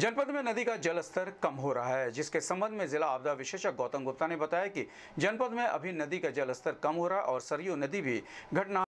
जनपद में नदी का जलस्तर कम हो रहा है जिसके संबंध में जिला आपदा विशेषज्ञ गौतम गुप्ता ने बताया कि जनपद में अभी नदी का जलस्तर कम हो रहा है और सरयू नदी भी घटना